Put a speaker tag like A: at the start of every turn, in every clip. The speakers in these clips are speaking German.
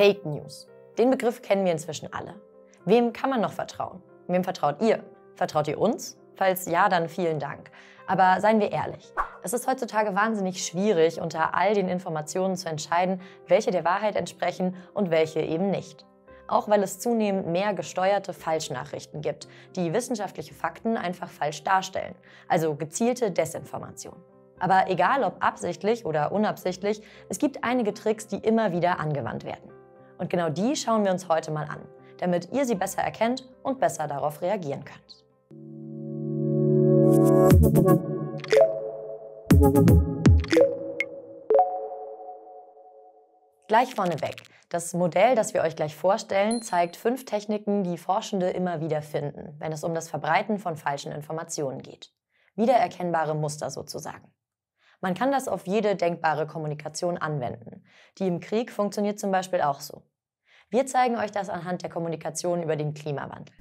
A: Fake News. Den Begriff kennen wir inzwischen alle. Wem kann man noch vertrauen? Wem vertraut ihr? Vertraut ihr uns? Falls ja, dann vielen Dank. Aber seien wir ehrlich, es ist heutzutage wahnsinnig schwierig, unter all den Informationen zu entscheiden, welche der Wahrheit entsprechen und welche eben nicht. Auch weil es zunehmend mehr gesteuerte Falschnachrichten gibt, die wissenschaftliche Fakten einfach falsch darstellen, also gezielte Desinformation. Aber egal ob absichtlich oder unabsichtlich, es gibt einige Tricks, die immer wieder angewandt werden. Und genau die schauen wir uns heute mal an, damit ihr sie besser erkennt und besser darauf reagieren könnt. Gleich vorneweg. Das Modell, das wir euch gleich vorstellen, zeigt fünf Techniken, die Forschende immer wieder finden, wenn es um das Verbreiten von falschen Informationen geht. Wiedererkennbare Muster sozusagen. Man kann das auf jede denkbare Kommunikation anwenden. Die im Krieg funktioniert zum Beispiel auch so. Wir zeigen euch das anhand der Kommunikation über den Klimawandel.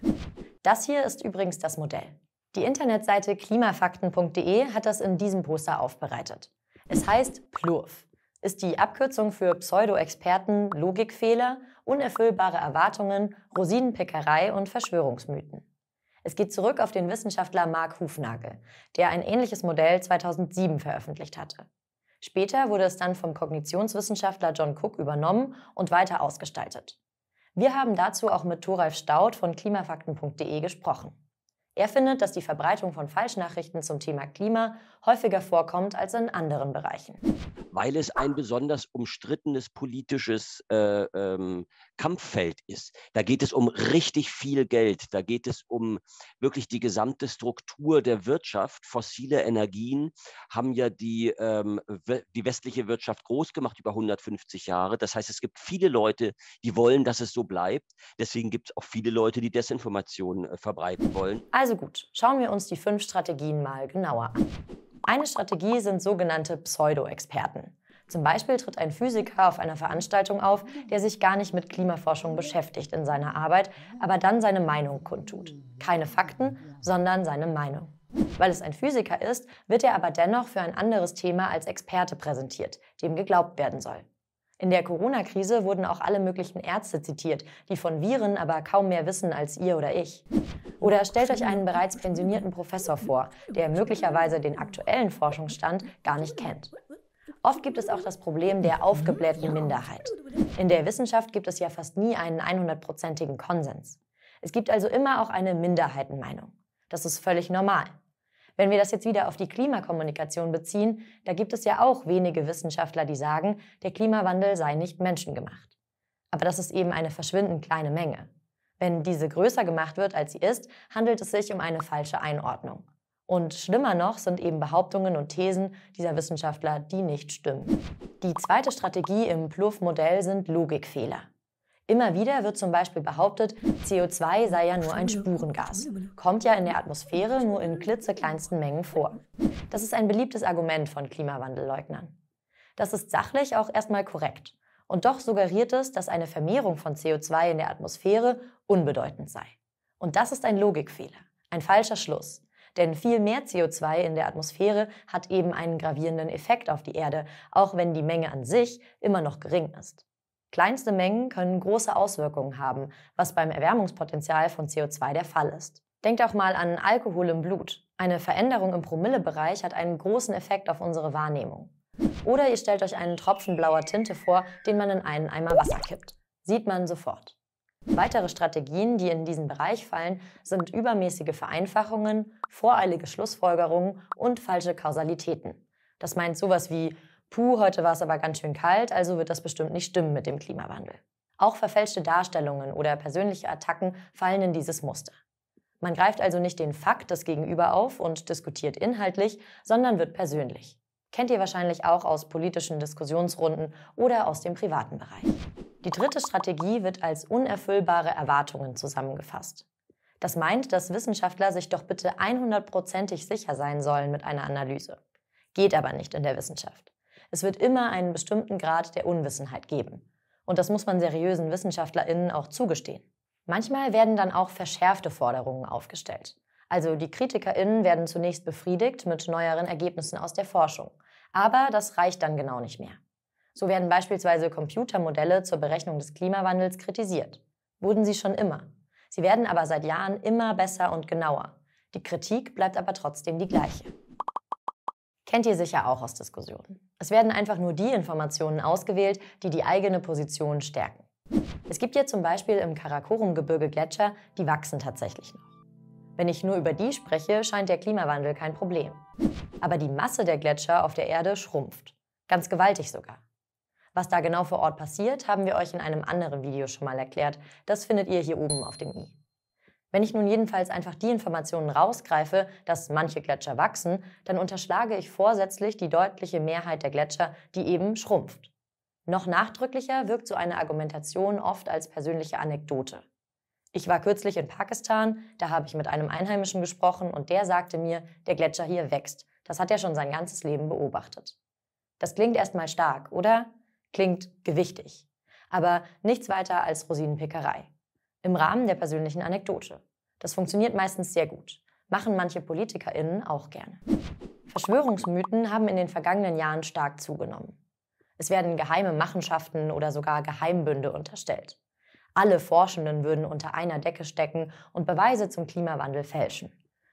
A: Das hier ist übrigens das Modell. Die Internetseite klimafakten.de hat das in diesem Poster aufbereitet. Es heißt PLURF, ist die Abkürzung für Pseudo-Experten, Logikfehler, unerfüllbare Erwartungen, Rosinenpickerei und Verschwörungsmythen. Es geht zurück auf den Wissenschaftler Mark Hufnagel, der ein ähnliches Modell 2007 veröffentlicht hatte. Später wurde es dann vom Kognitionswissenschaftler John Cook übernommen und weiter ausgestaltet. Wir haben dazu auch mit Thoralf Staud von klimafakten.de gesprochen. Er findet, dass die Verbreitung von Falschnachrichten zum Thema Klima häufiger vorkommt als in anderen Bereichen. Weil es ein besonders umstrittenes politisches äh, ähm, Kampffeld ist. Da geht es um richtig viel Geld. Da geht es um wirklich die gesamte Struktur der Wirtschaft. Fossile Energien haben ja die, ähm, die westliche Wirtschaft groß gemacht über 150 Jahre. Das heißt, es gibt viele Leute, die wollen, dass es so bleibt. Deswegen gibt es auch viele Leute, die Desinformationen äh, verbreiten wollen. Also gut, schauen wir uns die fünf Strategien mal genauer an. Eine Strategie sind sogenannte Pseudo-Experten. Zum Beispiel tritt ein Physiker auf einer Veranstaltung auf, der sich gar nicht mit Klimaforschung beschäftigt in seiner Arbeit, aber dann seine Meinung kundtut. Keine Fakten, sondern seine Meinung. Weil es ein Physiker ist, wird er aber dennoch für ein anderes Thema als Experte präsentiert, dem geglaubt werden soll. In der Corona-Krise wurden auch alle möglichen Ärzte zitiert, die von Viren aber kaum mehr wissen als ihr oder ich. Oder stellt euch einen bereits pensionierten Professor vor, der möglicherweise den aktuellen Forschungsstand gar nicht kennt. Oft gibt es auch das Problem der mhm. aufgeblähten Minderheit. In der Wissenschaft gibt es ja fast nie einen 100-prozentigen Konsens. Es gibt also immer auch eine Minderheitenmeinung. Das ist völlig normal. Wenn wir das jetzt wieder auf die Klimakommunikation beziehen, da gibt es ja auch wenige Wissenschaftler, die sagen, der Klimawandel sei nicht menschengemacht. Aber das ist eben eine verschwindend kleine Menge. Wenn diese größer gemacht wird, als sie ist, handelt es sich um eine falsche Einordnung. Und schlimmer noch sind eben Behauptungen und Thesen dieser Wissenschaftler, die nicht stimmen. Die zweite Strategie im Plouffe-Modell sind Logikfehler. Immer wieder wird zum Beispiel behauptet, CO2 sei ja nur ein Spurengas. Genau. Kommt ja in der Atmosphäre nur in klitzekleinsten Mengen vor. Das ist ein beliebtes Argument von Klimawandelleugnern. Das ist sachlich auch erstmal korrekt. Und doch suggeriert es, dass eine Vermehrung von CO2 in der Atmosphäre unbedeutend sei. Und das ist ein Logikfehler, ein falscher Schluss. Denn viel mehr CO2 in der Atmosphäre hat eben einen gravierenden Effekt auf die Erde, auch wenn die Menge an sich immer noch gering ist. Kleinste Mengen können große Auswirkungen haben, was beim Erwärmungspotenzial von CO2 der Fall ist. Denkt auch mal an Alkohol im Blut. Eine Veränderung im Promillebereich hat einen großen Effekt auf unsere Wahrnehmung. Oder ihr stellt euch einen Tropfen blauer Tinte vor, den man in einen Eimer Wasser kippt. Sieht man sofort. Weitere Strategien, die in diesen Bereich fallen, sind übermäßige Vereinfachungen, voreilige Schlussfolgerungen und falsche Kausalitäten. Das meint sowas wie, puh, heute war es aber ganz schön kalt, also wird das bestimmt nicht stimmen mit dem Klimawandel. Auch verfälschte Darstellungen oder persönliche Attacken fallen in dieses Muster. Man greift also nicht den Fakt des Gegenüber auf und diskutiert inhaltlich, sondern wird persönlich. Kennt ihr wahrscheinlich auch aus politischen Diskussionsrunden oder aus dem privaten Bereich. Die dritte Strategie wird als unerfüllbare Erwartungen zusammengefasst. Das meint, dass Wissenschaftler sich doch bitte 100%ig sicher sein sollen mit einer Analyse. Geht aber nicht in der Wissenschaft. Es wird immer einen bestimmten Grad der Unwissenheit geben. Und das muss man seriösen WissenschaftlerInnen auch zugestehen. Manchmal werden dann auch verschärfte Forderungen aufgestellt. Also die KritikerInnen werden zunächst befriedigt mit neueren Ergebnissen aus der Forschung. Aber das reicht dann genau nicht mehr. So werden beispielsweise Computermodelle zur Berechnung des Klimawandels kritisiert. Wurden sie schon immer. Sie werden aber seit Jahren immer besser und genauer. Die Kritik bleibt aber trotzdem die gleiche. Kennt ihr sicher auch aus Diskussionen. Es werden einfach nur die Informationen ausgewählt, die die eigene Position stärken. Es gibt ja zum Beispiel im Karakorum-Gebirge Gletscher, die wachsen tatsächlich noch. Wenn ich nur über die spreche, scheint der Klimawandel kein Problem. Aber die Masse der Gletscher auf der Erde schrumpft. Ganz gewaltig sogar. Was da genau vor Ort passiert, haben wir euch in einem anderen Video schon mal erklärt. Das findet ihr hier oben auf dem i. Wenn ich nun jedenfalls einfach die Informationen rausgreife, dass manche Gletscher wachsen, dann unterschlage ich vorsätzlich die deutliche Mehrheit der Gletscher, die eben schrumpft. Noch nachdrücklicher wirkt so eine Argumentation oft als persönliche Anekdote. Ich war kürzlich in Pakistan, da habe ich mit einem Einheimischen gesprochen und der sagte mir, der Gletscher hier wächst. Das hat er schon sein ganzes Leben beobachtet. Das klingt erstmal stark, oder? Klingt gewichtig. Aber nichts weiter als Rosinenpickerei. Im Rahmen der persönlichen Anekdote. Das funktioniert meistens sehr gut. Machen manche PolitikerInnen auch gerne. Verschwörungsmythen haben in den vergangenen Jahren stark zugenommen. Es werden geheime Machenschaften oder sogar Geheimbünde unterstellt. Alle Forschenden würden unter einer Decke stecken und Beweise zum Klimawandel fälschen.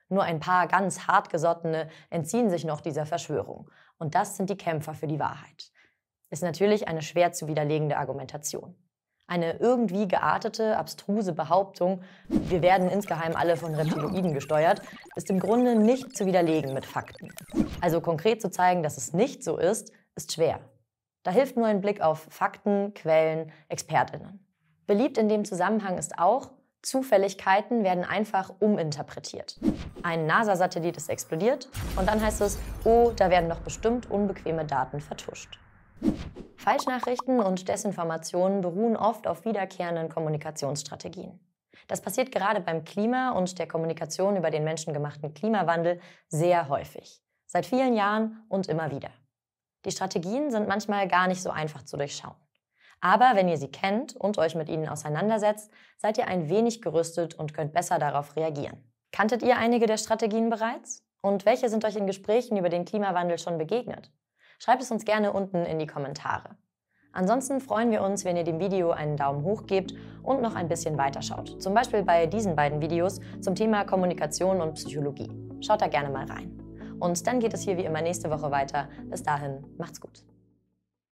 A: Nur ein paar ganz hartgesottene entziehen sich noch dieser Verschwörung. Und das sind die Kämpfer für die Wahrheit. Ist natürlich eine schwer zu widerlegende Argumentation. Eine irgendwie geartete, abstruse Behauptung, wir werden insgeheim alle von Reptiloiden gesteuert, ist im Grunde nicht zu widerlegen mit Fakten. Also konkret zu zeigen, dass es nicht so ist, ist schwer. Da hilft nur ein Blick auf Fakten, Quellen, Expertinnen. Beliebt in dem Zusammenhang ist auch, Zufälligkeiten werden einfach uminterpretiert. Ein NASA-Satellit ist explodiert und dann heißt es, oh, da werden doch bestimmt unbequeme Daten vertuscht. Falschnachrichten und Desinformationen beruhen oft auf wiederkehrenden Kommunikationsstrategien. Das passiert gerade beim Klima und der Kommunikation über den menschengemachten Klimawandel sehr häufig. Seit vielen Jahren und immer wieder. Die Strategien sind manchmal gar nicht so einfach zu durchschauen. Aber wenn ihr sie kennt und euch mit ihnen auseinandersetzt, seid ihr ein wenig gerüstet und könnt besser darauf reagieren. Kanntet ihr einige der Strategien bereits? Und welche sind euch in Gesprächen über den Klimawandel schon begegnet? Schreibt es uns gerne unten in die Kommentare. Ansonsten freuen wir uns, wenn ihr dem Video einen Daumen hoch gebt und noch ein bisschen weiterschaut. Zum Beispiel bei diesen beiden Videos zum Thema Kommunikation und Psychologie. Schaut da gerne mal rein. Und dann geht es hier wie immer nächste Woche weiter. Bis dahin, macht's gut.